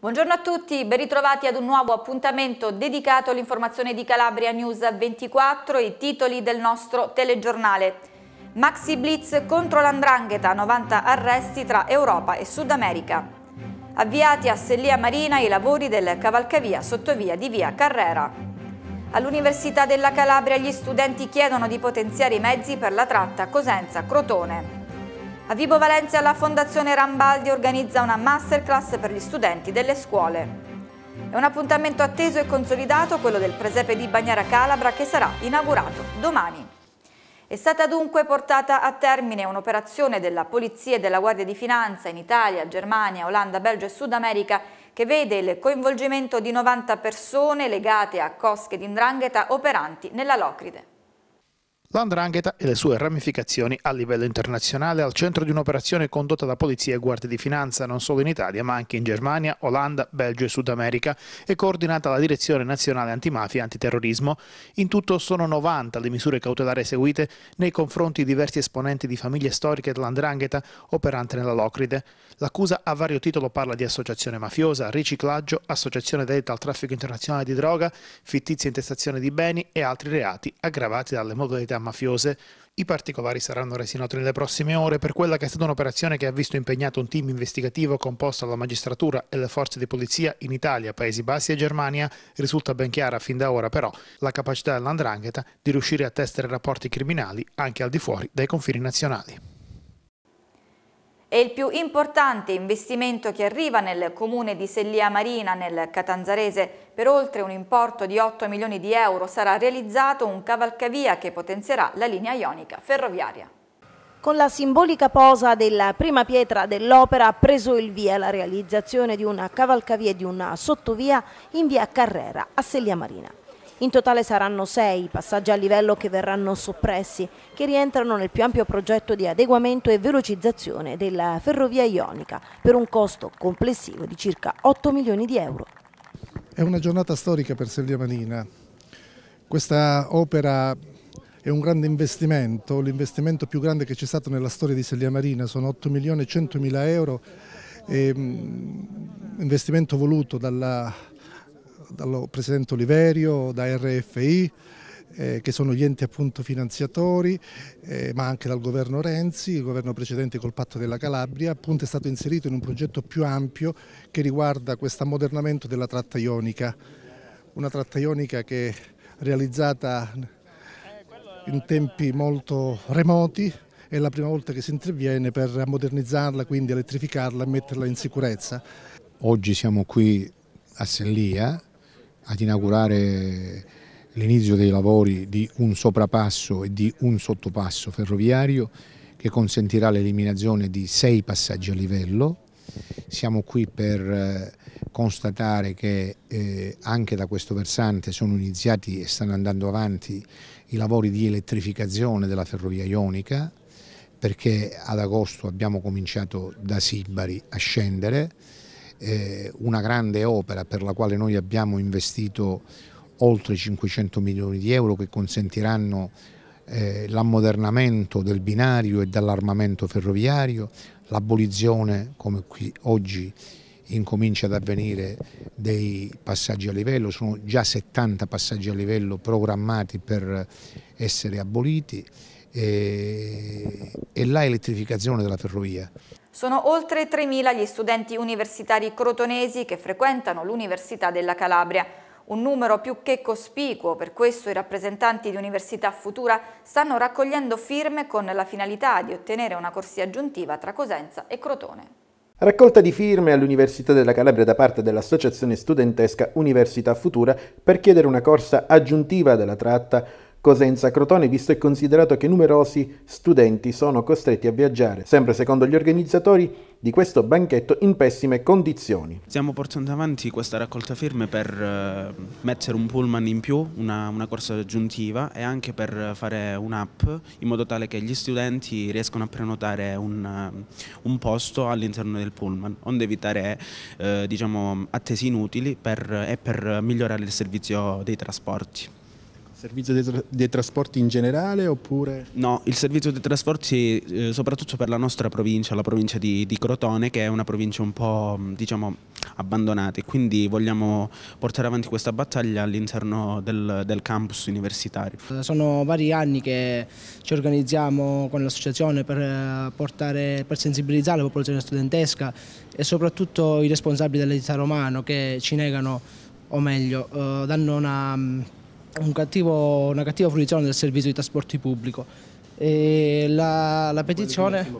Buongiorno a tutti, ben ritrovati ad un nuovo appuntamento dedicato all'informazione di Calabria News 24 i titoli del nostro telegiornale. Maxi Blitz contro l'Andrangheta, 90 arresti tra Europa e Sud America. Avviati a Sellia Marina i lavori del cavalcavia sottovia di via Carrera. All'Università della Calabria gli studenti chiedono di potenziare i mezzi per la tratta Cosenza-Crotone. A Vibo Valencia la Fondazione Rambaldi organizza una masterclass per gli studenti delle scuole. È un appuntamento atteso e consolidato quello del presepe di Bagnara Calabra che sarà inaugurato domani. È stata dunque portata a termine un'operazione della Polizia e della Guardia di Finanza in Italia, Germania, Olanda, Belgio e Sud America che vede il coinvolgimento di 90 persone legate a cosche di indrangheta operanti nella Locride. L'andrangheta e le sue ramificazioni a livello internazionale al centro di un'operazione condotta da polizia e guardie di finanza non solo in Italia ma anche in Germania, Olanda, Belgio e Sud America e coordinata dalla Direzione Nazionale Antimafia e Antiterrorismo. In tutto sono 90 le misure cautelari eseguite nei confronti di diversi esponenti di famiglie storiche dell'andrangheta operante nella Locride. L'accusa a vario titolo parla di associazione mafiosa, riciclaggio, associazione dedita al traffico internazionale di droga, fittizia intestazione di beni e altri reati aggravati dalle modalità mafiose. I particolari saranno resi noti nelle prossime ore per quella che è stata un'operazione che ha visto impegnato un team investigativo composto dalla magistratura e le forze di polizia in Italia, Paesi Bassi e Germania. Risulta ben chiara fin da ora però la capacità dell'andrangheta di riuscire a testare rapporti criminali anche al di fuori dai confini nazionali. È il più importante investimento che arriva nel comune di Sellia Marina, nel Catanzarese. Per oltre un importo di 8 milioni di euro sarà realizzato un cavalcavia che potenzierà la linea ionica ferroviaria. Con la simbolica posa della prima pietra dell'opera ha preso il via la realizzazione di una cavalcavia e di una sottovia in via Carrera a Sellia Marina. In totale saranno sei i passaggi a livello che verranno soppressi, che rientrano nel più ampio progetto di adeguamento e velocizzazione della ferrovia ionica, per un costo complessivo di circa 8 milioni di euro. È una giornata storica per Selvia Manina. Questa opera è un grande investimento, l'investimento più grande che c'è stato nella storia di Sellia Marina, sono 8 milioni e 100 mila euro, e, ehm, investimento voluto dalla dal Presidente Oliverio, da RFI, eh, che sono gli enti appunto finanziatori, eh, ma anche dal governo Renzi, il governo precedente col patto della Calabria, appunto è stato inserito in un progetto più ampio che riguarda questo ammodernamento della tratta ionica, una tratta ionica che è realizzata in tempi molto remoti, è la prima volta che si interviene per modernizzarla, quindi elettrificarla e metterla in sicurezza. Oggi siamo qui a Sellia, ad inaugurare l'inizio dei lavori di un soprapasso e di un sottopasso ferroviario che consentirà l'eliminazione di sei passaggi a livello. Siamo qui per eh, constatare che eh, anche da questo versante sono iniziati e stanno andando avanti i lavori di elettrificazione della ferrovia ionica perché ad agosto abbiamo cominciato da Sibari a scendere una grande opera per la quale noi abbiamo investito oltre 500 milioni di euro che consentiranno eh, l'ammodernamento del binario e dell'armamento ferroviario, l'abolizione, come qui oggi incomincia ad avvenire, dei passaggi a livello, sono già 70 passaggi a livello programmati per essere aboliti e, e la elettrificazione della ferrovia. Sono oltre 3.000 gli studenti universitari crotonesi che frequentano l'Università della Calabria. Un numero più che cospicuo, per questo i rappresentanti di Università Futura stanno raccogliendo firme con la finalità di ottenere una corsia aggiuntiva tra Cosenza e Crotone. Raccolta di firme all'Università della Calabria da parte dell'associazione studentesca Università Futura per chiedere una corsa aggiuntiva della tratta Cosenza Crotone, visto e considerato che numerosi studenti sono costretti a viaggiare, sempre secondo gli organizzatori di questo banchetto in pessime condizioni. Stiamo portando avanti questa raccolta firme per eh, mettere un pullman in più, una, una corsa aggiuntiva e anche per fare un'app in modo tale che gli studenti riescano a prenotare un, eh, un posto all'interno del pullman, onde evitare eh, diciamo, attese inutili per, e per migliorare il servizio dei trasporti. Servizio dei, tra dei, trasporti in generale oppure? No, il servizio dei trasporti eh, soprattutto per la nostra provincia, la provincia di, di, Crotone che è una provincia un po' diciamo abbandonata e quindi vogliamo portare avanti questa battaglia all'interno del, del, campus universitario. Sono vari anni che ci organizziamo con l'associazione per, eh, per sensibilizzare la popolazione studentesca e soprattutto i responsabili dell'Edità Romano che ci negano o meglio, eh, danno una un cattivo, una cattiva fruizione del servizio di trasporti pubblico. E la, la petizione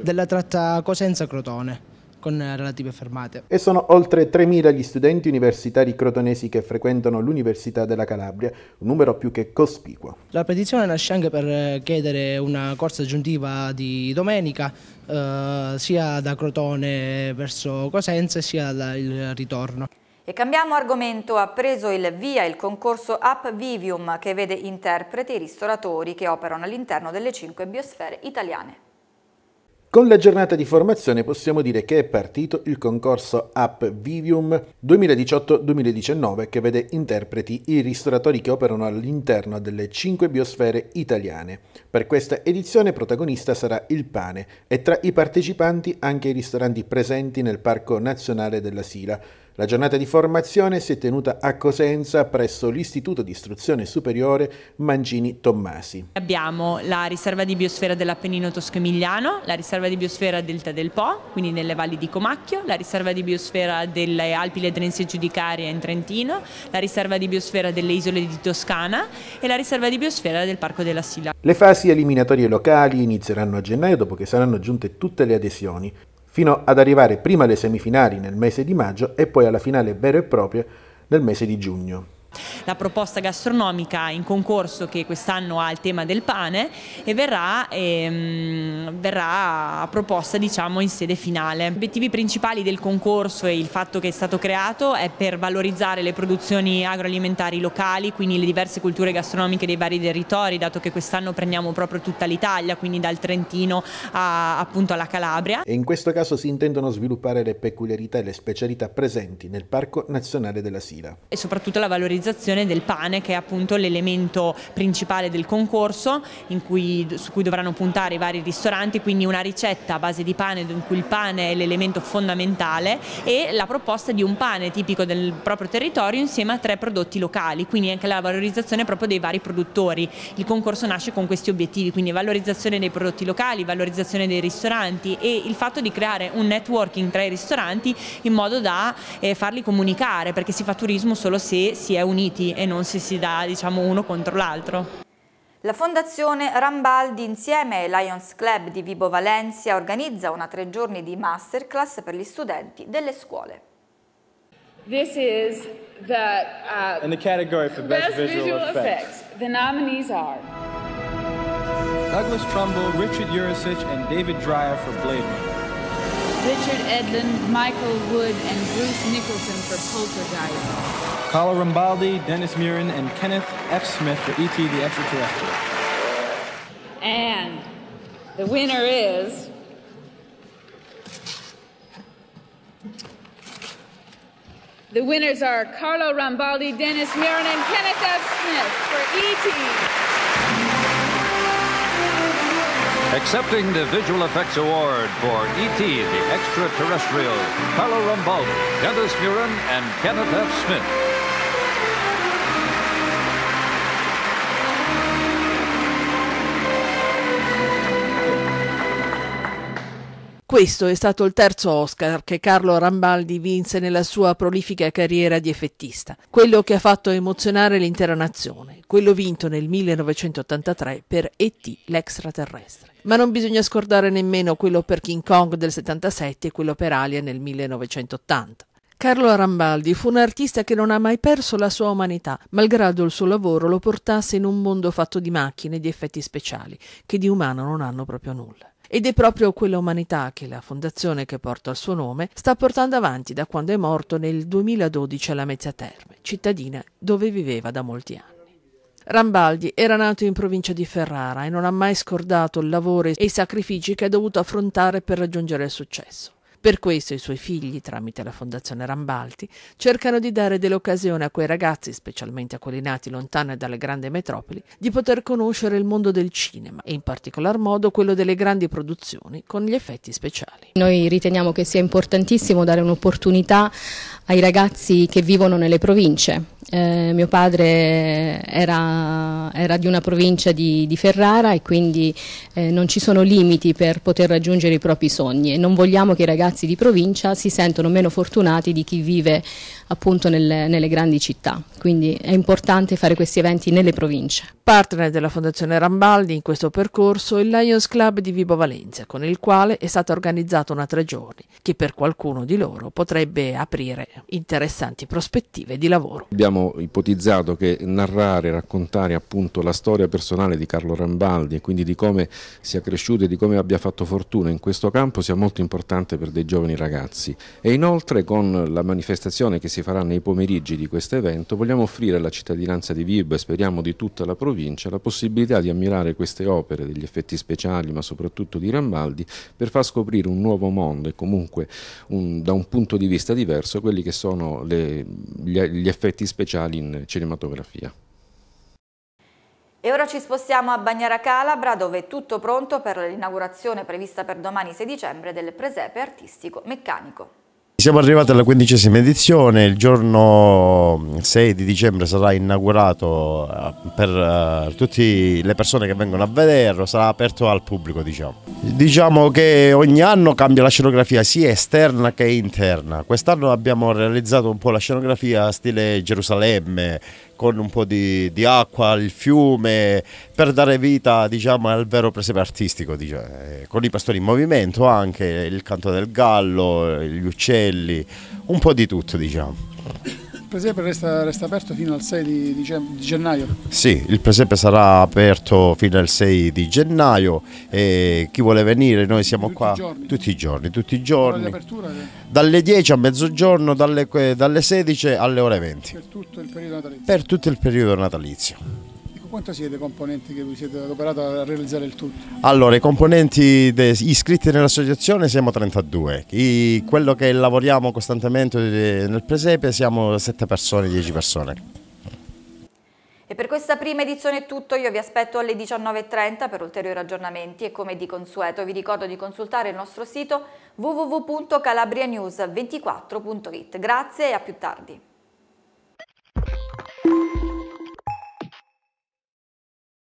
della tratta Cosenza-Crotone con relative fermate. E sono oltre 3.000 gli studenti universitari crotonesi che frequentano l'Università della Calabria, un numero più che cospicuo. La petizione nasce anche per chiedere una corsa aggiuntiva di domenica, eh, sia da Crotone verso Cosenza sia dal ritorno. E cambiamo argomento, ha preso il via il concorso App Vivium che vede interpreti e ristoratori che operano all'interno delle cinque biosfere italiane. Con la giornata di formazione possiamo dire che è partito il concorso App Vivium 2018-2019 che vede interpreti i ristoratori che operano all'interno delle cinque biosfere italiane. Per questa edizione protagonista sarà il pane e tra i partecipanti anche i ristoranti presenti nel Parco Nazionale della Sila. La giornata di formazione si è tenuta a Cosenza presso l'Istituto di Istruzione Superiore Mangini Tommasi. Abbiamo la riserva di biosfera dell'Appennino Tosco-Emiliano, la riserva di biosfera Delta del Po, quindi nelle valli di Comacchio, la riserva di biosfera delle Alpi Ledrense Giudicarie in Trentino, la riserva di biosfera delle isole di Toscana e la riserva di biosfera del Parco della Silla. Le fasi eliminatorie locali inizieranno a gennaio dopo che saranno giunte tutte le adesioni fino ad arrivare prima alle semifinali nel mese di maggio e poi alla finale vera e propria nel mese di giugno la proposta gastronomica in concorso che quest'anno ha il tema del pane e verrà, ehm, verrà proposta diciamo, in sede finale. Gli obiettivi principali del concorso e il fatto che è stato creato è per valorizzare le produzioni agroalimentari locali, quindi le diverse culture gastronomiche dei vari territori, dato che quest'anno prendiamo proprio tutta l'Italia, quindi dal Trentino a, appunto alla Calabria. E in questo caso si intendono sviluppare le peculiarità e le specialità presenti nel Parco Nazionale della Sila. E soprattutto la valorizzazione valorizzazione del pane che è appunto l'elemento principale del concorso cui, su cui dovranno puntare i vari ristoranti, quindi una ricetta a base di pane in cui il pane è l'elemento fondamentale e la proposta di un pane tipico del proprio territorio insieme a tre prodotti locali, quindi anche la valorizzazione proprio dei vari produttori. Il concorso nasce con questi obiettivi, quindi valorizzazione dei prodotti locali, valorizzazione dei ristoranti e il fatto di creare un networking tra i ristoranti in modo da eh, farli comunicare, perché si fa turismo solo se si è uniti e non si sia diciamo, uno contro l'altro. La Fondazione Rambaldi insieme ai Lions Club di Vibo Valencia organizza una tre giorni di masterclass per gli studenti delle scuole. This is the, uh, And the category for best, best visual, visual effects. effects. The nominees are Douglas Trumbull, Richard Jurisic and David Dreyer for Blade Runner. Richard Edlund, Michael Wood, and Bruce Nicholson for Poltergeist. Carla Rambaldi, Dennis Murin, and Kenneth F. Smith for E.T. the Extraterrestrial. And the winner is... The winners are Carlo Rambaldi, Dennis Murin, and Kenneth F. Smith for E.T. accepting the Visual Effects Award for E.T. the Extraterrestrial, Carlo Rambaldi, Dennis Murin, and Kenneth F. Smith. Questo è stato il terzo Oscar che Carlo Rambaldi vinse nella sua prolifica carriera di effettista, quello che ha fatto emozionare l'intera nazione quello vinto nel 1983 per E.T. l'extraterrestre. Ma non bisogna scordare nemmeno quello per King Kong del 77 e quello per Alien nel 1980. Carlo Arambaldi fu un artista che non ha mai perso la sua umanità, malgrado il suo lavoro lo portasse in un mondo fatto di macchine e di effetti speciali, che di umano non hanno proprio nulla. Ed è proprio quella umanità che la fondazione che porta il suo nome sta portando avanti da quando è morto nel 2012 alla Mezzia Terme, cittadina dove viveva da molti anni. Rambaldi era nato in provincia di Ferrara e non ha mai scordato il lavoro e i sacrifici che ha dovuto affrontare per raggiungere il successo. Per questo i suoi figli, tramite la Fondazione Rambaldi, cercano di dare dell'occasione a quei ragazzi, specialmente a quelli nati lontani dalle grandi metropoli, di poter conoscere il mondo del cinema e in particolar modo quello delle grandi produzioni con gli effetti speciali. Noi riteniamo che sia importantissimo dare un'opportunità ai ragazzi che vivono nelle province eh, mio padre era, era, di una provincia di, di Ferrara e quindi eh, non ci sono limiti per poter raggiungere i propri sogni e non vogliamo che i ragazzi di provincia si sentano meno fortunati di chi vive appunto nelle, nelle grandi città, quindi è importante fare questi eventi nelle province. Partner della Fondazione Rambaldi in questo percorso è il Lions Club di Vibo Valencia, con il quale è stata organizzata una tre giorni, che per qualcuno di loro potrebbe aprire interessanti prospettive di lavoro. Abbiamo ipotizzato che narrare, raccontare appunto la storia personale di Carlo Rambaldi e quindi di come sia cresciuto e di come abbia fatto fortuna in questo campo sia molto importante per dei giovani ragazzi e inoltre con la manifestazione che si si farà nei pomeriggi di questo evento, vogliamo offrire alla cittadinanza di Vib, e speriamo di tutta la provincia, la possibilità di ammirare queste opere, degli effetti speciali, ma soprattutto di Rambaldi, per far scoprire un nuovo mondo e comunque un, da un punto di vista diverso quelli che sono le, gli effetti speciali in cinematografia. E ora ci spostiamo a Bagnara Calabra dove è tutto pronto per l'inaugurazione prevista per domani 6 dicembre del presepe artistico meccanico. Siamo arrivati alla quindicesima edizione, il giorno 6 mm, di dicembre sarà inaugurato eh, per eh, tutte le persone che vengono a vederlo, sarà aperto al pubblico diciamo. Diciamo che ogni anno cambia la scenografia sia esterna che interna, quest'anno abbiamo realizzato un po' la scenografia stile Gerusalemme, con un po' di, di acqua, il fiume, per dare vita diciamo, al vero presepe artistico, diciamo, eh, con i pastori in movimento anche, il canto del gallo, gli uccelli, un po' di tutto diciamo presepe resta, resta, aperto fino al 6 di, di, di, gennaio? Sì, il presepe sarà aperto fino al 6 di gennaio e chi vuole venire noi siamo tutti qua i tutti i giorni, tutti i giorni. Dalle 10 a mezzogiorno, dalle, dalle, 16 alle ore 20. Per tutto il periodo natalizio. Per tutto il periodo natalizio. Quanto siete componenti che vi siete adoperati a realizzare il tutto? Allora, i componenti iscritti nell'associazione siamo 32, I, quello che lavoriamo costantemente eh, nel presepe siamo 7 persone, 10 persone. E per questa prima edizione è tutto, io vi aspetto alle 19.30 per ulteriori aggiornamenti e come di consueto vi ricordo di consultare il nostro sito www.calabrianews24.it. Grazie e a più tardi.